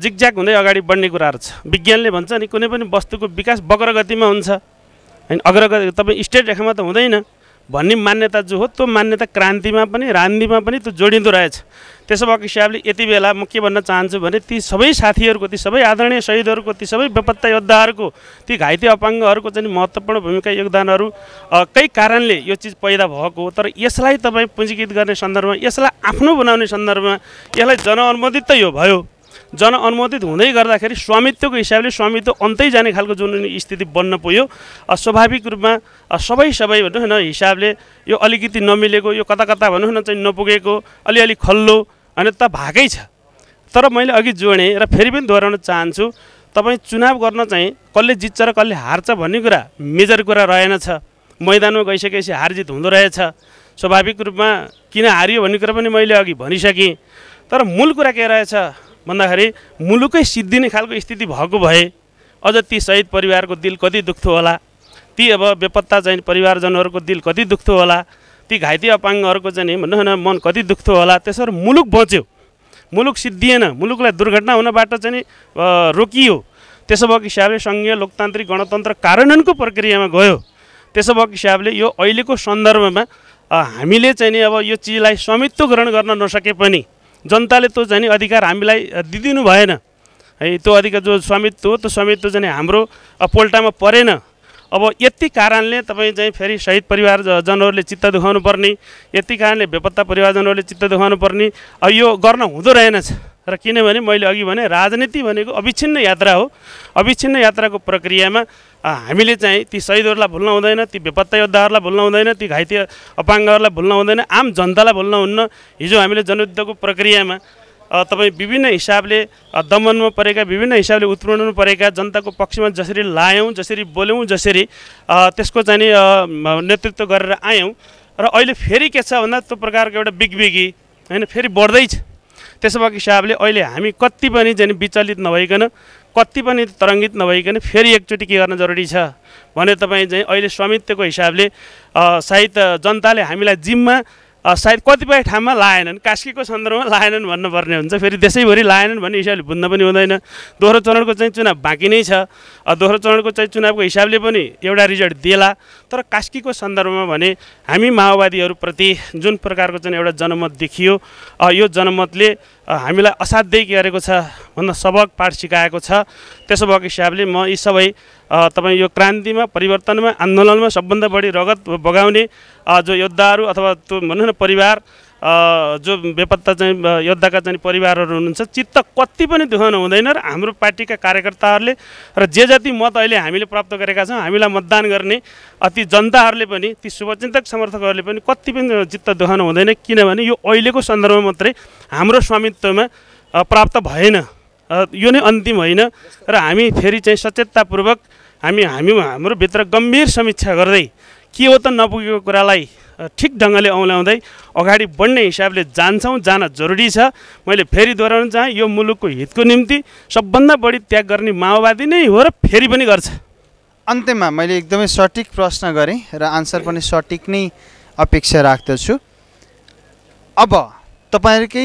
Speaker 2: जिगज्याग हुँदै अगाडि बढ्ने कुराहरू छ विज्ञानले भन्छ नि कुनै पनि वस्तुको विकास गतिमा हुन्छ होइन अग्रगति तपाईँ स्टेट रेखामा त हुँदैन भन्ने मान्यता जो हो त्यो मान्यता क्रान्तिमा पनि राजनीतिमा पनि त्यो जोडिँदो रहेछ त्यसो भएको हिसाबले यति बेला म के भन्न चाहन्छु भने ती सबै साथीहरूको ती सबै आदरणीय शहीदहरूको ती सबै बेपत्ता योद्धाहरूको ती घाइते अपाङ्गहरूको चाहिँ महत्त्वपूर्ण भूमिका योगदानहरू कै कारणले यो चिज पैदा भएको तर यसलाई तपाईँ पुँजीकृत गर्ने सन्दर्भमा यसलाई आफ्नो बनाउने सन्दर्भमा यसलाई जनअनुमोदित त यो भयो जनअनुमोदित हुँदै गर्दाखेरि स्वामित्वको हिसाबले स्वामित्व अन्तै जाने खालको जुन स्थिति बन्न पुग्यो स्वाभाविक रूपमा सबै सबै भनौँ न हिसाबले यो अलिकति नमिलेको यो कता कता भनौँ न चाहिँ नपुगेको अलिअलि खल्लो अनि भागै छ तर मैले अघि जोडेँ र फेरि पनि दोहोऱ्याउन चाहन्छु तपाईँ चुनाव गर्न चाहिँ कसले जित्छ र कसले हार्छ भन्ने कुरा मेजर कुरा रहेनछ मैदानमा गइसकेपछि हारजित हुँदो रहेछ स्वाभाविक रूपमा किन हारियो भन्ने कुरा पनि मैले अघि भनिसकेँ तर मूल कुरा के रहेछ भन्दाखेरि मुलुकै सिद्धिने खालको स्थिति भएको भए अझ ती सहिद परिवारको दिल कति दुख्थ्यो होला ती अब बेपत्ता चाहिँ परिवारजनहरूको दिल कति दुख्थ्यो होला ती घाइते अपाङ्गहरूको चाहिँ भन्नु न मन कति दुख्थ्यो होला त्यसरी मुलुक बच्यो मुलुक सिद्धिएन मुलुकलाई दुर्घटना हुनबाट चाहिँ रोकियो त्यसो भएको हिसाबले सङ्घीय लोकतान्त्रिक गणतन्त्र कार्यान्वयनको प्रक्रियामा गयो त्यसो भएको हिसाबले यो अहिलेको सन्दर्भमा हामीले चाहिँ नि अब यो चिजलाई स्वामित्वकरण गर्न नसके पनि जनताले त्यो चाहिँ अधिकार हामीलाई दिदिनु भएन है त्यो अधिकार जो स्वामित्व त्यो स्वामित्व चाहिँ हाम्रो पोल्टामा परेन अब यति कारणले तपाईँ चाहिँ फेरि शहीद परिवार जनहरूले चित्त दुखाउनु पर्ने यति कारणले बेपत्ता परिवारजनहरूले चित्त दुखाउनु पर्ने अब यो गर्न हुँदो रहेनछ र किनभने मैले अघि भने राजनीति भनेको अविच्छिन्न यात्रा हो अविच्छिन्न यात्राको प्रक्रियामा हामीले चाहिँ ती शहीदहरूलाई भुल्न हुँदैन ती बेपत्ता योद्धाहरूलाई भुल्न हुँदैन ती घाइते अपाङ्गहरूलाई भुल्न हुँदैन आम जनतालाई भुल्न हुन्न हिजो हामीले जनयुद्धको प्रक्रियामा तपाईँ विभिन्न हिसाबले दमनमा परेका विभिन्न हिसाबले उत्पीडनमा परेका जनताको पक्षमा जसरी लायौँ जसरी बोल्यौँ जसरी त्यसको चाहिँ नेतृत्व गरेर आयौँ र अहिले फेरि के छ भन्दा त्यो प्रकारको एउटा बिगबिगी होइन फेरि बढ्दैछ त्यसो भएको हिसाबले अहिले हामी कति पनि जाने विचलित नभइकन कति पनि तरङ्गित नभइकन फेरि एकचोटि के गर्न जरुरी छ भने तपाईँ चाहिँ अहिले स्वामित्वको हिसाबले सायद जनताले हामीलाई जिम्मा सायद कतिपय ठाउँमा लाएनन् कास्कीको सन्दर्भमा लाएनन् भन्नुपर्ने हुन्छ फेरि देशैभरि लाएनन् भन्ने हिसाबले बुझ्न पनि हुँदैन दोहोरो चरणको चाहिँ चुनाव बाँकी नै छ दोहोरो चरणको चाहिँ चुनावको हिसाबले पनि एउटा रिजल्ट दिएला तर कास्कीको सन्दर्भमा भने हामी माओवादीहरूप्रति जुन प्रकारको चाहिँ एउटा जनमत देखियो यो जनमतले हामीलाई असाध्यै के गरेको छ भन्दा सबक पाठ सिकाएको छ त्यसो भएको हिसाबले म यी सबै तपाईँ यो क्रान्तिमा परिवर्तनमा आन्दोलनमा सबभन्दा बढी रगत बगाउने जो योद्धाहरू अथवा त्यो भनौँ न परिवार जो बेपत्ता चाहिँ योद्धाका चाहिँ परिवारहरू हुनुहुन्छ चित्त कति पनि दुखाउनु हुँदैन र हाम्रो पार्टीका कार्यकर्ताहरूले र जे जति मत अहिले हामीले प्राप्त गरेका छौँ हामीलाई मतदान गर्ने अति जनताहरूले पनि ती शुभचिन्तक समर्थकहरूले पनि कति पनि चित्त दुखाउनु हुँदैन किनभने यो अहिलेको सन्दर्भमा मात्रै हाम्रो स्वामित्वमा प्राप्त भएन यो नै अन्तिम होइन र हामी फेरि चाहिँ सचेततापूर्वक हामी हामी हाम्रो भित्र गम्भीर समीक्षा गर्दै के हो त नपुगेको कुरालाई ठिक ढङ्गले औँल्याउँदै अगाडि बढ्ने हिसाबले जान्छौँ जान जरुरी छ मैले फेरि दोहोऱ्याउन चाहेँ यो मुलुकको हितको निम्ति
Speaker 1: सबभन्दा बढी त्याग गर्ने माओवादी नै हो र फेरि पनि गर्छ अन्त्यमा मैले एकदमै सठिक प्रश्न गरेँ र आन्सर पनि सठिक नै अपेक्षा राख्दछु अब तपाईँहरूकै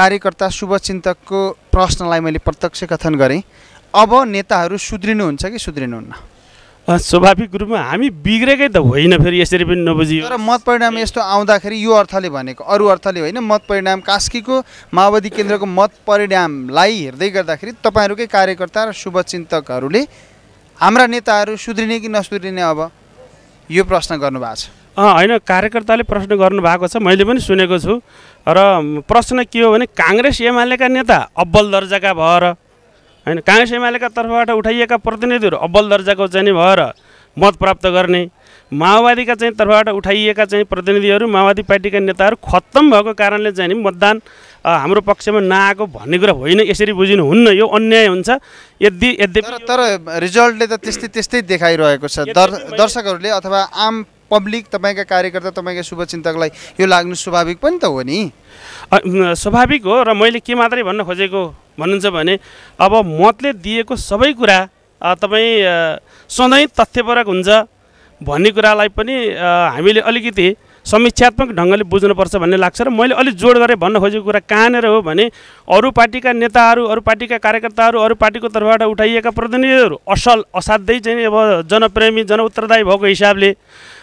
Speaker 1: कार्यकर्ता शुभचिन्तकको प्रश्नलाई मैले प्रत्यक्ष कथन गरेँ अब नेताहरू सुध्रिनुहुन्छ कि सुध्रिनुहुन्न स्वाभाविक रूपमा हामी बिग्रेकै त होइन फेरि यसरी पनि नबुझियो तर मत परिणाम यस्तो आउँदाखेरि यो अर्थले भनेको अरू अर्थले होइन मत परिणाम कास्कीको माओवादी केन्द्रको मत परिणामलाई हेर्दै गर्दाखेरि तपाईँहरूकै कार्यकर्ता र शुभचिन्तकहरूले हाम्रा नेताहरू सुध्रिने कि नसुध्रिने अब यो प्रश्न गर्नुभएको छ होइन कार्यकर्ताले प्रश्न गर्नुभएको
Speaker 2: छ मैले पनि सुनेको छु र प्रश्न के हो भने काङ्ग्रेस एमालेका नेता अब्बल दर्जाका भएर होइन काङ्ग्रेस एमालेका तर्फबाट उठाइएका प्रतिनिधिहरू अब्बल दर्जाको चाहिँ नि भएर मत प्राप्त गर्ने माओवादीका चाहिँ तर्फबाट उठाइएका चाहिँ प्रतिनिधिहरू माओवादी पार्टीका नेताहरू खत्तम भएको कारणले चाहिँ नि मतदान हाम्रो पक्षमा नआएको भन्ने कुरा होइन यसरी बुझिनु
Speaker 1: हुन्न यो अन्याय हुन्छ यदि यद्यपि तर रिजल्टले त त्यस्तै त्यस्तै देखाइरहेको छ दर दर्शकहरूले अथवा आम पब्लिक तपाईँका कार्यकर्ता तपाईँका शुभचिन्तकलाई यो लाग्नु स्वाभाविक पनि त हो नि
Speaker 2: स्वाभाविक हो र मैले के मात्रै भन्न खोजेको भन्नुहुन्छ भने अब मतले दिएको सबै कुरा तपाईँ सधैँ तथ्यपरक हुन्छ भन्ने कुरालाई पनि हामीले अलिकति समीक्षात्मक ढङ्गले बुझ्नुपर्छ भन्ने लाग्छ र मैले अलिक जोड गरेँ भन्न खोजेको कुरा कहाँनिर हो भने अरू पार्टीका नेताहरू अरू पार्टीका कार्यकर्ताहरू अरू पार्टीको तर्फबाट उठाइएका प्रतिनिधिहरू असल असाध्यै चाहिँ अब जनप्रेमी जनउत्तरदायी भएको हिसाबले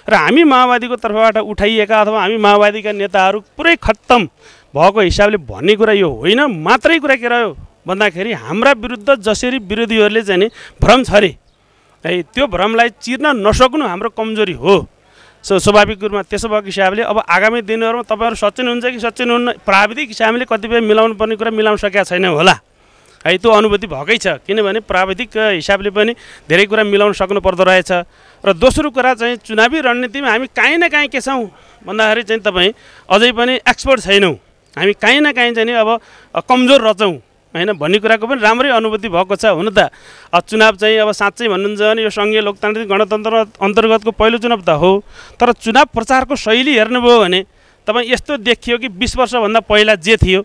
Speaker 2: र हामी माओवादीको तर्फबाट उठाइएका अथवा हामी माओवादीका नेताहरू पुरै खत्तम भएको हिसाबले भन्ने कुरा यो होइन मात्रै कुरा के रह्यो भन्दाखेरि हाम्रा विरुद्ध जसरी विरोधीहरूले चाहिँ नि भ्रम छ है त्यो भ्रमलाई चिर्न नसक्नु हाम्रो कमजोरी हो सो स्वाभाविक रूपमा त्यसो भएको हिसाबले अब आगामी दिनहरूमा तपाईँहरू सचेन हुन्छ कि सचेन हुन्न प्राविधिक हिसाबले कतिपय मिलाउनु पर्ने कुरा मिलाउन सकेका छैन होला है त्यो अनुभूति भएकै छ किनभने प्राविधिक हिसाबले पनि धेरै कुरा मिलाउन सक्नु पर्दो रहेछ र दोस्रो कुरा चाहिँ चुनावी रणनीतिमा हामी काहीँ न काहीँ के छौँ भन्दाखेरि चाहिँ तपाईँ अझै पनि एक्सपर्ट छैनौँ हामी काहीँ न काहीँ चाहिँ अब कमजोर रचौँ होइन भन्ने कुराको पनि राम्रै अनुभूति भएको छ हुन त चुनाव चाहिँ अब साँच्चै भन्नुहुन्छ भने यो सङ्घीय लोकतान्त्रिक गणतन्त्र अन्तर्गतको पहिलो चुनाव त हो तर चुनाव प्रचारको शैली हेर्नुभयो भने तपाईँ यस्तो देखियो कि बिस वर्षभन्दा पहिला जे थियो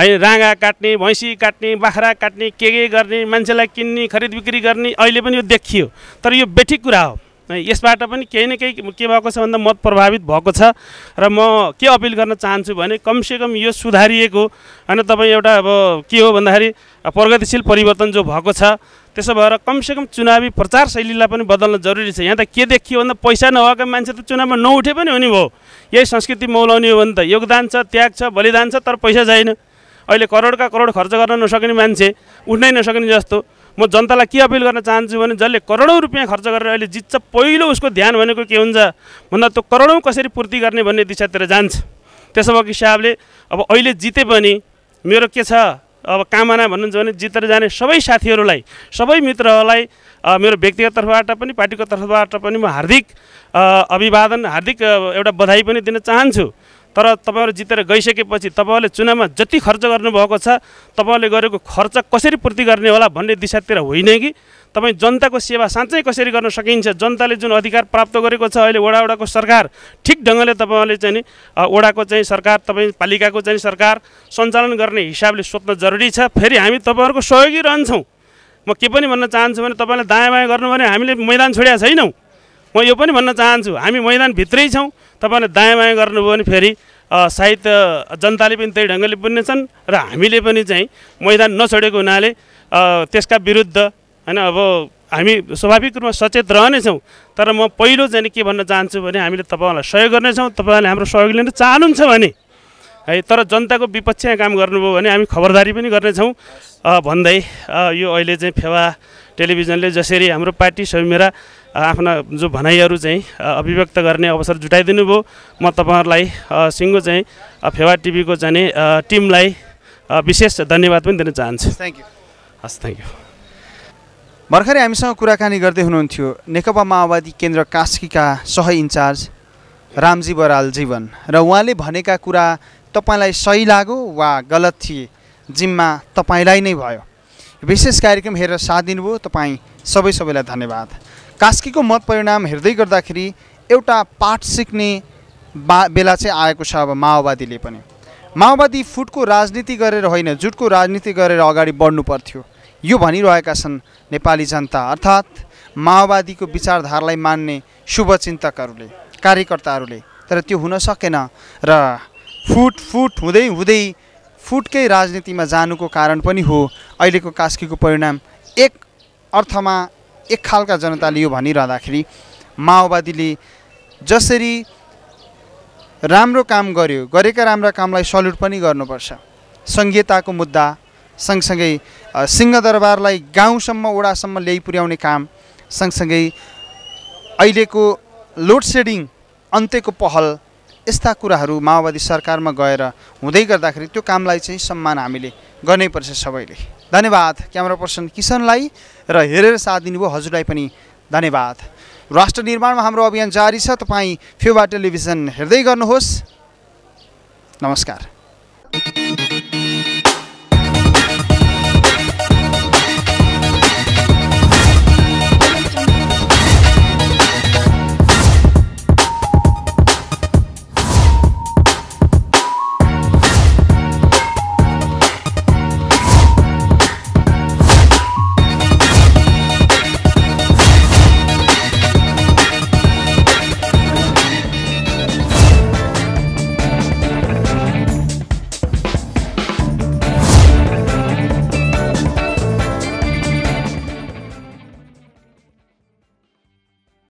Speaker 2: है राँगा काट्ने भैँसी काट्ने बाख्रा काट्ने के के गर्ने मान्छेलाई किन्ने खरिद बिक्री गर्ने अहिले पनि यो देखियो तर यो बेठिक कुरा हो यसबाट पनि केही न केही के भएको छ भन्दा मत प्रभावित भएको छ र म के अपिल गर्न चाहन्छु भने कमसेकम यो सुधारिएको होइन तपाईँ एउटा अब के हो भन्दाखेरि प्रगतिशील परिवर्तन जो भएको छ त्यसो भएर कमसेकम चुनावी प्रचार शैलीलाई पनि बदल्न जरुरी छ यहाँ त के देखियो भन्दा पैसा नभएको मान्छे त चुनावमा नउठे पनि हुने भयो यही संस्कृति मौलाउने हो भने त योगदान छ त्याग छ बलिदान छ तर पैसा छैन अहिले करोडका करोड खर्च गर्न नसक्ने मान्छे उठ्नै नसक्ने जस्तो म जनतालाई के अपिल गर्न चाहन्छु भने जसले करोडौँ रुपियाँ खर्च गरेर अहिले जित्छ पहिलो उसको ध्यान भनेको के हुन्छ भन्दा त्यो करोडौँ कसरी पूर्ति गर्ने भन्ने दिशातिर जान्छ त्यसो भएको हिसाबले अब अहिले जिते पनि मेरो के छ अब कामना भन्नुहुन्छ भने जितेर जाने सबै साथीहरूलाई सबै मित्रहरूलाई मेरो व्यक्तिगत तर्फबाट पनि पार्टीको तर्फबाट पनि म हार्दिक अभिवादन हार्दिक एउटा बधाई पनि दिन चाहन्छु तर तपाईँहरू जितेर गइसकेपछि तपाईँहरूले चुनावमा जति खर्च गर्नुभएको छ तपाईँहरूले गरेको खर्च कसरी पूर्ति गर्ने होला भन्ने दिशातिर होइन कि तपाईँ जनताको सेवा साँच्चै कसरी गर्न सकिन्छ जनताले जुन अधिकार प्राप्त गरेको छ अहिले वडा वडाको सरकार ठिक ढङ्गले तपाईँहरूले चाहिँ नि वडाको चाहिँ सरकार तपाईँ पालिकाको चाहिँ सरकार सञ्चालन गर्ने हिसाबले सोध्न जरुरी छ फेरि हामी तपाईँहरूको सहयोगी रहन्छौँ म के पनि भन्न चाहन्छु भने तपाईँले दायाँ बायाँ गर्नु भने हामीले मैदान छोड्या छैनौँ म यो पनि भन्न चाहन्छु हामी मैदानभित्रै छौँ तपाईँले दायाँ बायाँ गर्नुभयो भने फेरि सायद जनताले पनि त्यही ढङ्गले बुझ्नेछन् र हामीले पनि चाहिँ मैदान नछोडेको हुनाले त्यसका विरुद्ध होइन अब हामी स्वाभाविक रूपमा सचेत रहनेछौँ तर म पहिलो चाहिँ के भन्न चाहन्छु भने हामीले तपाईँहरूलाई सहयोग गर्नेछौँ तपाईँहरूले हाम्रो सहयोग लिन चाहनुहुन्छ भने है तर जनताको विपक्षमा काम गर्नुभयो भने हामी खबरदारी पनि गर्नेछौँ भन्दै यो अहिले चाहिँ फेवा टेलिभिजनले जसरी हाम्रो पार्टी सबै मेरा आफ्ना जो भनाइहरू चाहिँ अभिव्यक्त गर्ने अवसर जुटाइदिनु भयो म तपाईँहरूलाई सिङ्गो चाहिँ फेवा टिभीको जाने टिमलाई विशेष धन्यवाद पनि दिन चाहन्छु थ्याङ्क यू हस् थ्याङ्क यू
Speaker 1: भर्खरै हामीसँग कुराकानी गर्दै हुनुहुन्थ्यो नेकपा माओवादी केन्द्र कास्कीका सह इन्चार्ज रामजी बराल जीवन र उहाँले भनेका कुरा तपाईँलाई सही लाग्यो वा गलत थिए जिम्मा तपाईँलाई नै भयो विशेष कार्यक्रम हेरेर साथ दिनुभयो तपाईँ सबै सबैलाई धन्यवाद कास्कीको मत परिणाम हेर्दै गर्दाखेरि एउटा पाठ सिक्ने बा बेला चाहिँ आएको छ अब माओवादीले पनि माओवादी फुटको राजनीति गरेर होइन जुटको राजनीति गरेर अगाडि बढ्नु पर्थ्यो यो भनिरहेका छन् नेपाली जनता अर्थात् माओवादीको विचारधारालाई मान्ने शुभचिन्तकहरूले कार्यकर्ताहरूले तर त्यो हुन सकेन र फुट फुट हुँदै हुँदै फुटकै राजनीतिमा जानुको कारण पनि हो अहिलेको कास्कीको परिणाम एक अर्थमा एक खालका जनताले यो भनिरहँदाखेरि माओवादीले जसरी राम्रो काम गर्यो गरेका राम्रा कामलाई सल्युट पनि गर्नुपर्छ सङ्घीयताको मुद्दा सँगसँगै सिंहदरबारलाई गाउँसम्म ओडासम्म ल्याइ काम सँगसँगै अहिलेको लोड सेडिङ अन्त्यको पहल यस्ता कुराहरू माओवादी सरकारमा गएर हुँदै गर्दाखेरि त्यो कामलाई चाहिँ सम्मान हामीले गर्नैपर्छ सबैले धन्यवाद क्यामेरा पर्सन किसनलाई र हेरेर साथ दिनुभयो हजुरलाई पनि धन्यवाद राष्ट्र निर्माणमा हाम्रो अभियान जारी छ तपाईँ फेवा टेलिभिजन हेर्दै गर्नुहोस् नमस्कार